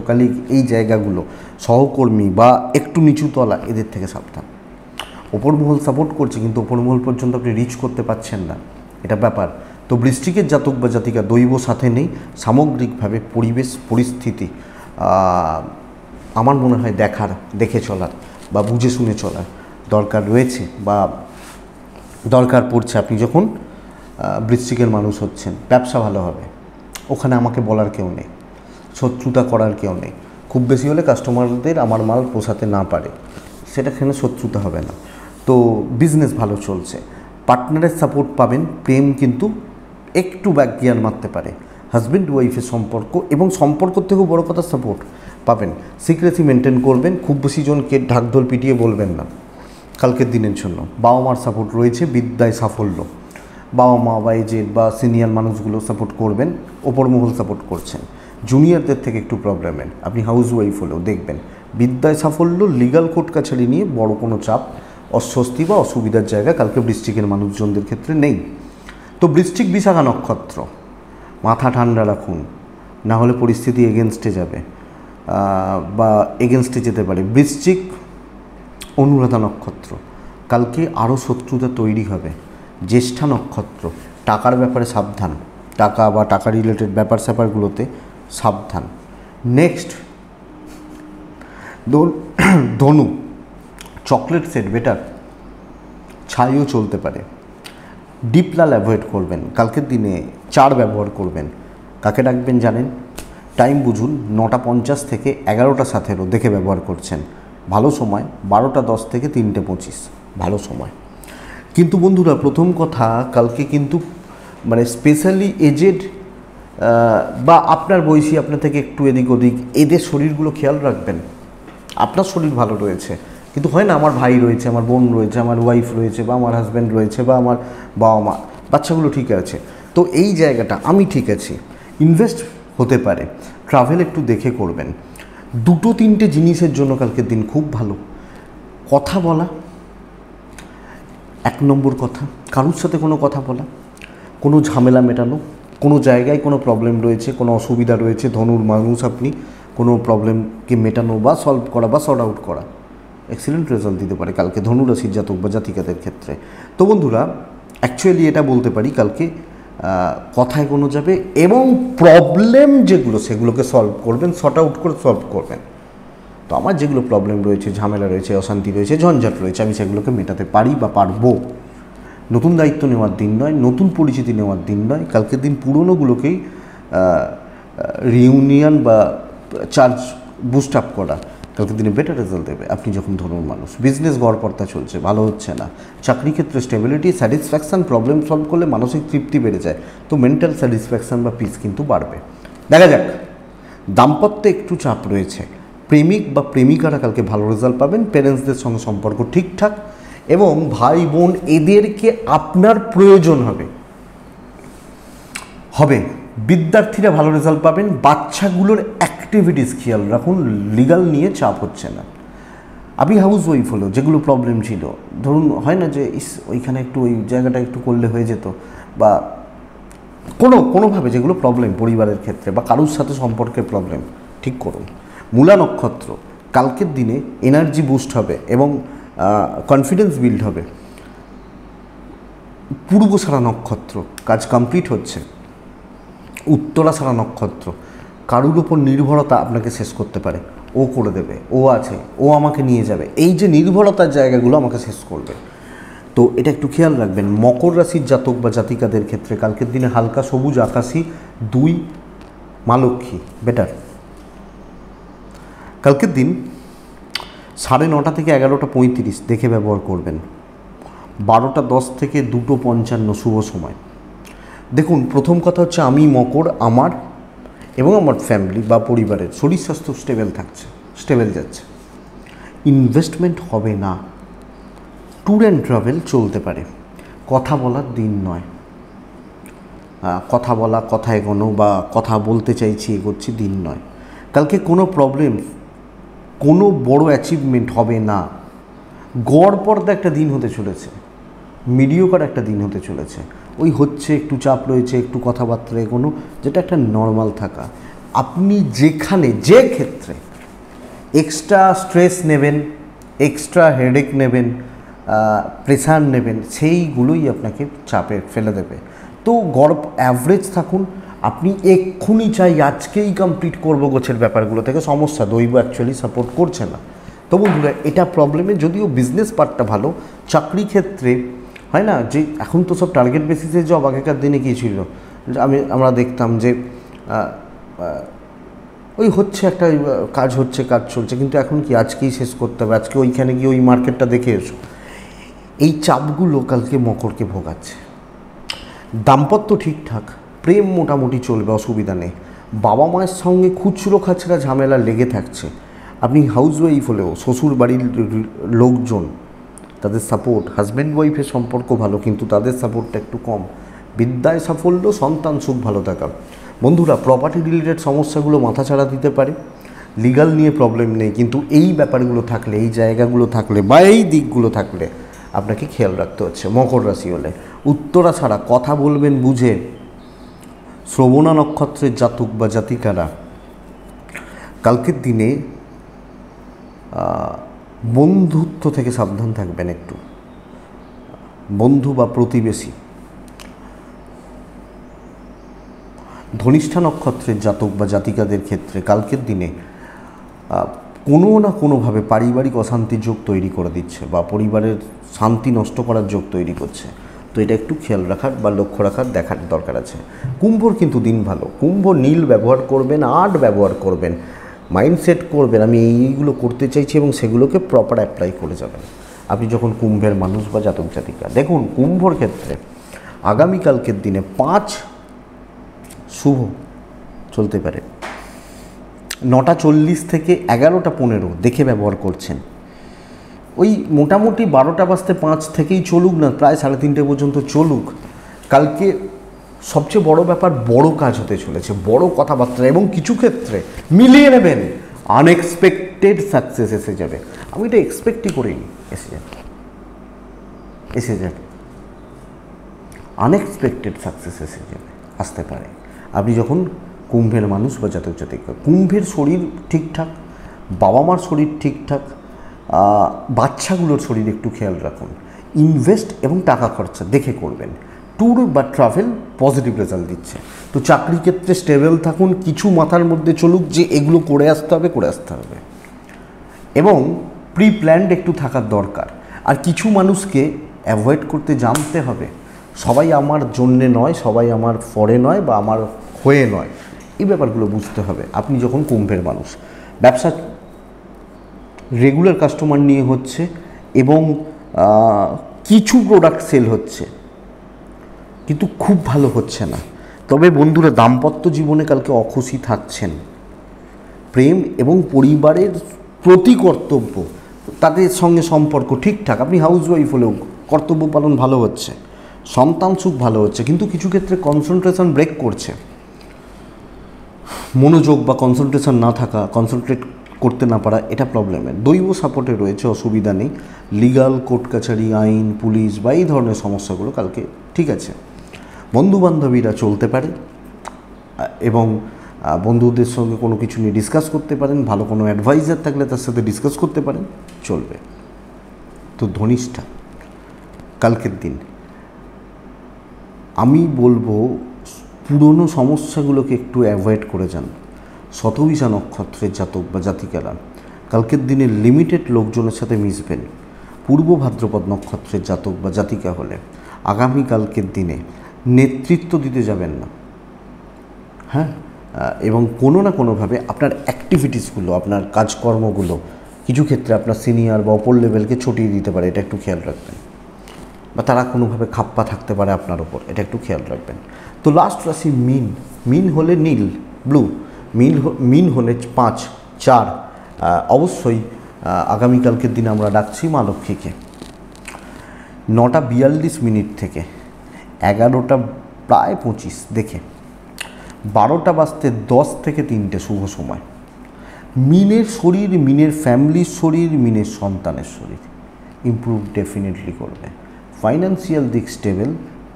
এই জায়গাগুলো সহকর্মী বা একটু নিচুতলা এদের থেকে সাবধান মহল সাপোর্ট করছে কিন্তু মহল পর্যন্ত আপনি রিচ করতে পারছেন না এটা ব্যাপার তো বৃষ্টিকের জাতক বা জাতিকা দৈব সাথে নেই সামগ্রিকভাবে পরিবেশ পরিস্থিতি আমার মনে হয় দেখার দেখে চলার বা বুঝে শুনে চলার দরকার রয়েছে বা দরকার পড়ছে আপনি যখন বৃশ্চিকের মানুষ হচ্ছেন ব্যবসা ভালো হবে ওখানে আমাকে বলার কেউ নেই শত্রুতা করার কেউ নেই খুব বেশি হলে কাস্টমারদের আমার মাল পোষাতে না পারে সেটা সেখানে শত্রুতা হবে না তো বিজনেস ভালো চলছে পার্টনারের সাপোর্ট পাবেন প্রেম কিন্তু একটু ব্যাকগিয়ার মারতে পারে হাজব্যান্ড ওয়াইফের সম্পর্ক এবং সম্পর্ক থেকেও বড় কথা সাপোর্ট পাবেন সিক্রেসি মেনটেন করবেন খুব বেশি জনকে ঢাকঢোল পিটিয়ে বলবেন না কালকের দিনের জন্য বাবা মার সাপোর্ট রয়েছে বিদ্যায় সাফল্য বাবা মা বা এজেড বা সিনিয়র মানুষগুলো সাপোর্ট করবেন ওপর মহল সাপোর্ট করছেন জুনিয়রদের থেকে একটু প্রবলেমের আপনি হাউস ওয়াইফ হলেও দেখবেন বিদ্যায় সাফল্য লিগাল কোর্ট কাছারি নিয়ে বড় কোনো চাপ অস্বস্তি বা অসুবিধার জায়গা কালকে বৃষ্টিকের মানুষজনদের ক্ষেত্রে নেই তো বৃষ্টিক বিশাখা নক্ষত্র মাথা ঠান্ডা রাখুন না হলে পরিস্থিতি এগেনস্টে যাবে বা এগেনস্টে যেতে পারে বৃষ্টিক অনুরাধা নক্ষত্র কালকে আরও শত্রুতা তৈরি হবে জ্যেষ্ঠা নক্ষত্র টাকার ব্যাপারে সাবধান টাকা বা টাকা রিলেটেড ব্যাপার স্যাপারগুলোতে সাবধান নেক্সট ধনু চকলেট সেট বেটার ছাইও চলতে পারে ডিপ লাল অ্যাভয়েড করবেন কালকের দিনে চার ব্যবহার করবেন কাকে ডাকবেন জানেন টাইম বুঝুন নটা পঞ্চাশ থেকে এগারোটা সাতেরও দেখে ব্যবহার করছেন ভালো সময় বারোটা দশ থেকে তিনটে পঁচিশ ভালো সময় কিন্তু বন্ধুরা প্রথম কথা কালকে কিন্তু মানে স্পেশালি এজেড বা আপনার বয়সী আপনার থেকে একটু এদিক ওদিক এদের শরীরগুলো খেয়াল রাখবেন আপনার শরীর ভালো রয়েছে কিন্তু হয় না আমার ভাই রয়েছে আমার বোন রয়েছে আমার ওয়াইফ রয়েছে বা আমার হাজব্যান্ড রয়েছে বা আমার বাবা মা বাচ্চাগুলো ঠিক আছে তো এই জায়গাটা আমি ঠিক আছি ইনভেস্ট হতে পারে ট্রাভেল একটু দেখে করবেন দুটো তিনটে জিনিসের জন্য কালকের দিন খুব ভালো কথা বলা এক নম্বর কথা কারোর সাথে কোনো কথা বলা কোনো ঝামেলা মেটানো কোনো জায়গায় কোনো প্রবলেম রয়েছে কোনো অসুবিধা রয়েছে ধনুর মানুষ আপনি কোনো প্রবলেমকে মেটানো বা সলভ করা বা সর্ট আউট করা এক্সিলেন্ট রেজাল্ট দিতে পারে কালকে ধনুরাশির জাতক বা জাতিকাদের ক্ষেত্রে তো বন্ধুরা অ্যাকচুয়ালি এটা বলতে পারি কালকে কথায় কোনো যাবে এবং প্রবলেম যেগুলো সেগুলোকে সলভ করবেন সর্ট আউট করে সলভ করবেন তো আমার যেগুলো প্রবলেম রয়েছে ঝামেলা রয়েছে অশান্তি রয়েছে ঝঞ্ঝাট রয়েছে আমি সেগুলোকে মেটাতে পারি বা পারবো নতুন দায়িত্ব নেওয়ার দিন নয় নতুন পরিচিতি নেওয়ার দিন নয় কালকের দিন পুরনোগুলোকেই রিউনিয়ন বা চার্জ বুস্ট আপ করা কালকের দিনে বেটার রেজাল্ট দেবে আপনি যখন ধরুন মানুষ বিজনেস গড়পড়তা চলছে ভালো হচ্ছে না চাকরি ক্ষেত্রে স্টেবিলিটি স্যাটিসফ্যাকশান প্রবলেম সলভ করলে মানসিক তৃপ্তি বেড়ে যায় তো মেন্টাল স্যাটিসফ্যাকশান বা পিস কিন্তু বাড়বে দেখা যাক দাম্পত্যে একটু চাপ রয়েছে প্রেমিক বা প্রেমিকারা কালকে ভালো রেজাল্ট পাবেন প্যারেন্টসদের সঙ্গে সম্পর্ক ঠিকঠাক এবং ভাই বোন এদেরকে আপনার প্রয়োজন হবে হবে বিদ্যার্থীরা ভালো রেজাল্ট পাবেন বাচ্চাগুলোর অ্যাক্টিভিটিস খেয়াল রাখুন লিগাল নিয়ে চাপ হচ্ছে না আমি হাউস ওয়াইফ হলো যেগুলো প্রবলেম ছিল ধরুন হয় না যে ইস ওইখানে একটু ওই জায়গাটা একটু করলে হয়ে যেত বা কোনো কোনোভাবে যেগুলো প্রবলেম পরিবারের ক্ষেত্রে বা কারোর সাথে সম্পর্কের প্রবলেম ঠিক করুন মূলা নক্ষত্র কালকের দিনে এনার্জি বুস্ট হবে এবং কনফিডেন্স বিল্ড হবে পূর্ব সারা নক্ষত্র কাজ কমপ্লিট হচ্ছে উত্তরা সারা নক্ষত্র কারুর উপর নির্ভরতা আপনাকে শেষ করতে পারে ও করে দেবে ও আছে ও আমাকে নিয়ে যাবে এই যে নির্ভরতার জায়গাগুলো আমাকে শেষ করবে তো এটা একটু খেয়াল রাখবেন মকর রাশির জাতক বা জাতিকাদের ক্ষেত্রে কালকের দিনে হালকা সবুজ আকাশি দুই মালক্ষী বেটার কালকের দিন সাড়ে নটা থেকে এগারোটা পঁয়ত্রিশ দেখে ব্যবহার করবেন বারোটা দশ থেকে দুটো পঞ্চান্ন শুভ সময় দেখুন প্রথম কথা হচ্ছে আমি মকর আমার এবং আমার ফ্যামিলি বা পরিবারের শরীর স্বাস্থ্য স্টেবেল থাকছে স্টেবেল যাচ্ছে ইনভেস্টমেন্ট হবে না ট্যুর অ্যান্ড ট্রাভেল চলতে পারে কথা বলার দিন নয় কথা বলা কথা এগোনো বা কথা বলতে চাইছি এগোচ্ছি দিন নয় কালকে কোনো প্রবলেম কোনো বড় অ্যাচিভমেন্ট হবে না গড় পর্দা একটা দিন হতে চলেছে মিডিয়োকার একটা দিন হতে চলেছে ওই হচ্ছে একটু চাপ রয়েছে একটু কথাবার্তা কোনো যেটা একটা নর্মাল থাকা আপনি যেখানে যে ক্ষেত্রে এক্সট্রা স্ট্রেস নেবেন এক্সট্রা হেডেক নেবেন প্রেশার নেবেন সেইগুলোই আপনাকে চাপে ফেলে দেবে তো গড় অ্যাভারেজ থাকুন আপনি এক্ষুনি চাই আজকেই কমপ্লিট করবো গোছের ব্যাপারগুলো থেকে সমস্যা দৈব অ্যাকচুয়ালি সাপোর্ট করছে না তো বন্ধুরা এটা প্রবলেমে যদিও বিজনেস পার্টটা ভালো চাকরি ক্ষেত্রে হয় না যে এখন তো সব টার্গেট বেসিসে জব আগেকার দিনে কী ছিল আমি আমরা দেখতাম যে ওই হচ্ছে একটা কাজ হচ্ছে কাজ চলছে কিন্তু এখন কি আজকেই শেষ করতে হবে আজকে ওইখানে গিয়ে ওই মার্কেটটা দেখে এসো এই চাপগুলো কালকে মকরকে ভোগাচ্ছে দাম্পত্য ঠিকঠাক প্রেম মোটামুটি চলবে অসুবিধা নেই বাবা মায়ের সঙ্গে খুচরো খাচরা ঝামেলা লেগে থাকছে আপনি হাউস ওয়াইফ হলেও শ্বশুর বাড়ির লোকজন তাদের সাপোর্ট হাজব্যান্ড ওয়াইফের সম্পর্ক ভালো কিন্তু তাদের সাপোর্টটা একটু কম বিদ্যায় সাফল্য সন্তান সুখ ভালো থাকা বন্ধুরা প্রপার্টি রিলেটেড সমস্যাগুলো মাথাছাড়া দিতে পারে লিগাল নিয়ে প্রবলেম নেই কিন্তু এই ব্যাপারগুলো থাকলে এই জায়গাগুলো থাকলে বা এই দিকগুলো থাকলে আপনাকে খেয়াল রাখতে হচ্ছে মকর রাশি হলে উত্তরা ছাড়া কথা বলবেন বুঝে শ্রবণা নক্ষত্রের জাতক বা জাতিকারা কালকের দিনে বন্ধুত্ব থেকে সাবধান থাকবেন একটু বন্ধু বা প্রতিবেশী ধনিষ্ঠা নক্ষত্রের জাতক বা জাতিকাদের ক্ষেত্রে কালকের দিনে কোনো না কোনোভাবে পারিবারিক অশান্তির যোগ তৈরি করে দিচ্ছে বা পরিবারের শান্তি নষ্ট করার যোগ তৈরি করছে তো এটা একটু খেয়াল রাখার বা লক্ষ্য রাখার দেখার দরকার আছে কুম্ভর কিন্তু দিন ভালো কুম্ভ নীল ব্যবহার করবেন আর্ট ব্যবহার করবেন মাইন্ডসেট করবেন আমি এইগুলো করতে চাইছি এবং সেগুলোকে প্রপার অ্যাপ্লাই করে যাবেন আপনি যখন কুম্ভের মানুষ বা জাতক জাতিকা দেখুন কুম্ভর ক্ষেত্রে আগামীকালকের দিনে পাঁচ শুভ চলতে পারে নটা চল্লিশ থেকে এগারোটা পনেরো দেখে ব্যবহার করছেন ওই মোটামুটি বারোটা বাজতে পাঁচ থেকেই চলুক না প্রায় সাড়ে তিনটে পর্যন্ত চলুক কালকে সবচেয়ে বড় ব্যাপার বড় কাজ হতে চলেছে বড় কথাবার্তা এবং কিছু ক্ষেত্রে মিলিয়ে নেবেন আনএক্সপেক্টেড সাকসেস এসে যাবে আমি এটা এক্সপেক্টই করিনি এসে যাবে এসে যাবে আনএক্সপেক্টেড সাকসেস এসে যাবে আসতে পারে আপনি যখন কুম্ভের মানুষ বা জাতক জাতিক কুম্ভের শরীর ঠিকঠাক বাবা মার শরীর ঠিকঠাক বাচ্চাগুলোর শরীর একটু খেয়াল রাখুন ইনভেস্ট এবং টাকা খরচা দেখে করবেন ট্যুর বা ট্রাভেল পজিটিভ রেজাল্ট দিচ্ছে তো চাকরি ক্ষেত্রে স্টেবল থাকুন কিছু মাথার মধ্যে চলুক যে এগুলো করে আসতে হবে করে আসতে হবে এবং প্রি প্ল্যান্ড একটু থাকার দরকার আর কিছু মানুষকে অ্যাভয়েড করতে জানতে হবে সবাই আমার জন্যে নয় সবাই আমার ফরে নয় বা আমার হয়ে নয় এই ব্যাপারগুলো বুঝতে হবে আপনি যখন কুম্ভের মানুষ ব্যবসা রেগুলার কাস্টমার নিয়ে হচ্ছে এবং কিছু প্রোডাক্ট সেল হচ্ছে কিন্তু খুব ভালো হচ্ছে না তবে বন্ধুরা দাম্পত্য জীবনে কালকে অখুশি থাকছেন প্রেম এবং পরিবারের প্রতি কর্তব্য তাদের সঙ্গে সম্পর্ক ঠিকঠাক আপনি হাউসওয়াইফ হলেও কর্তব্য পালন ভালো হচ্ছে সন্তান সুখ ভালো হচ্ছে কিন্তু কিছু ক্ষেত্রে কনসেন্ট্রেশন ব্রেক করছে মনোযোগ বা কনসেন্ট্রেশন না থাকা কনসেন্ট্রেট করতে না পারা এটা প্রবলেমের দৈব সাপোর্টে রয়েছে অসুবিধা নেই লিগাল কোর্ট কাছারি আইন পুলিশ বা এই ধরনের সমস্যাগুলো কালকে ঠিক আছে বন্ধুবান্ধবীরা চলতে পারে এবং বন্ধুদের সঙ্গে কোনো কিছু নিয়ে ডিসকাস করতে পারেন ভালো কোনো অ্যাডভাইজার থাকলে তার সাথে ডিসকাস করতে পারেন চলবে তো ধনিষ্ঠা কালকের দিন আমি বলবো পুরনো সমস্যাগুলোকে একটু অ্যাভয়েড করে যান শতবিশা নক্ষত্রের জাতক বা জাতিকারা কালকের দিনে লিমিটেড লোকজনের সাথে মিশবেন পূর্ব ভাদ্রপদ নক্ষত্রের জাতক বা জাতিকা হলে আগামীকালকের দিনে নেতৃত্ব দিতে যাবেন না হ্যাঁ এবং কোনো না কোনোভাবে আপনার অ্যাক্টিভিটিসগুলো আপনার কাজকর্মগুলো কিছু ক্ষেত্রে আপনার সিনিয়র বা অপর লেভেলকে ছটিয়ে দিতে পারে এটা একটু খেয়াল রাখবেন বা তারা কোনোভাবে খাপ্পা থাকতে পারে আপনার ওপর এটা একটু খেয়াল রাখবেন তো লাস্ট রাশি মিন মিন হলে নীল ব্লু মিন মিন হলে পাঁচ চার অবশ্যই আগামীকালকের দিন আমরা ডাকছি মা লক্ষ্মীকে নটা বিয়াল্লিশ মিনিট থেকে এগারোটা প্রায় পঁচিশ দেখে বারোটা বাজতে দশ থেকে তিনটে শুভ সময় মিনের শরীর মিনের ফ্যামিলির শরীর মিনের সন্তানের শরীর ইম্প্রুভ ডেফিনেটলি করবে ফাইন্যান্সিয়াল দিক স্টেবেল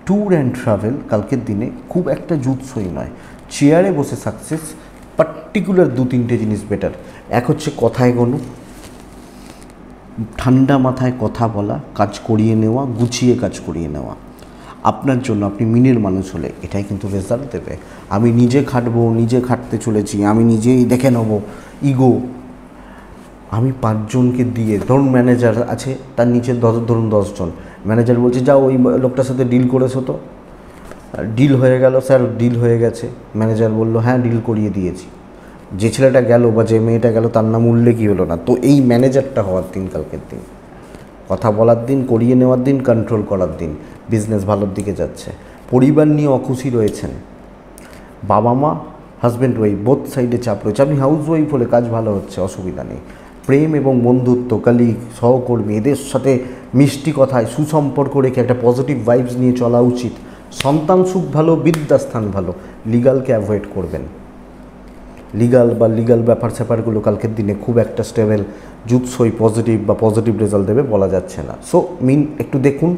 ট্যুর অ্যান্ড ট্রাভেল কালকের দিনে খুব একটা জুৎসই নয় চেয়ারে বসে সাকসেস পার্টিকুলার দু তিনটে জিনিস বেটার এক হচ্ছে কথায় গনু ঠান্ডা মাথায় কথা বলা কাজ করিয়ে নেওয়া গুছিয়ে কাজ করিয়ে নেওয়া আপনার জন্য আপনি মিনের মানুষ হলে এটাই কিন্তু রেজাল্ট দেবে আমি নিজে খাটবো নিজে খাটতে চলেছি আমি নিজেই দেখে নেব ইগো আমি পাঁচজনকে দিয়ে ধরুন ম্যানেজার আছে তার নিচে দশ ধরুন দশজন ম্যানেজার বলছে যাও ওই লোকটার সাথে ডিল করেছো তো ডিল হয়ে গেল স্যার ডিল হয়ে গেছে ম্যানেজার বলল হ্যাঁ ডিল করিয়ে দিয়েছি যে ছেলেটা গেল বা যে মেয়েটা গেল তার নাম উল্লেখই হলো না তো এই ম্যানেজারটা হওয়ার দিন কালকের দিন কথা বলার দিন করিয়ে নেওয়ার দিন কন্ট্রোল করার দিন বিজনেস ভালোর দিকে যাচ্ছে পরিবার নিয়ে অখুশি রয়েছেন বাবা মা হাজব্যান্ড ওয়াইফ বোথ সাইডে চাপ রয়েছে আপনি হাউস ওয়াইফ হলে কাজ ভালো হচ্ছে অসুবিধা নেই প্রেম এবং বন্ধুত্ব কালিগ সহকর্মী এদের সাথে মিষ্টি কথায় সুসম্পর্ক রেখে একটা পজিটিভ ভাইবস নিয়ে চলা উচিত সন্তান সুখ ভালো বিদ্যাস্থান ভালো লিগালকে অ্যাভয়েড করবেন লিগাল বা লিগাল ব্যাপার স্যাপারগুলো কালকের দিনে খুব একটা স্টেবেল যুৎসই পজিটিভ বা পজিটিভ রেজাল্ট দেবে বলা যাচ্ছে না সো মিন একটু দেখুন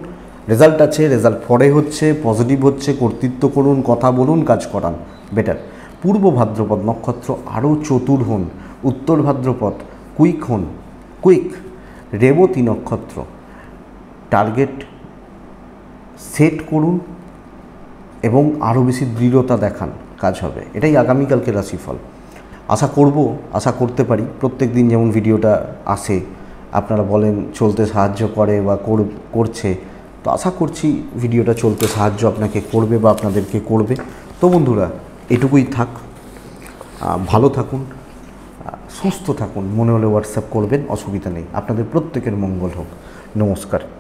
রেজাল্ট আছে রেজাল্ট পরে হচ্ছে পজিটিভ হচ্ছে কর্তৃত্ব করুন কথা বলুন কাজ করান বেটার পূর্ব ভাদ্রপদ নক্ষত্র আরও চতুর হন উত্তর ভাদ্রপদ কুইক হন কুইক রেবতী নক্ষত্র টার্গেট সেট করুন এবং আরও বেশি দৃঢ়তা দেখান কাজ হবে এটাই আগামীকালকে রাশিফল আশা করব আশা করতে পারি প্রত্যেক দিন যেমন ভিডিওটা আসে আপনারা বলেন চলতে সাহায্য করে বা করছে তো আশা করছি ভিডিওটা চলতে সাহায্য আপনাকে করবে বা আপনাদেরকে করবে তো বন্ধুরা এটুকুই থাক ভালো থাকুন সুস্থ থাকুন মনে হলে হোয়াটসঅ্যাপ করবেন অসুবিধা নেই আপনাদের প্রত্যেকের মঙ্গল হোক নমস্কার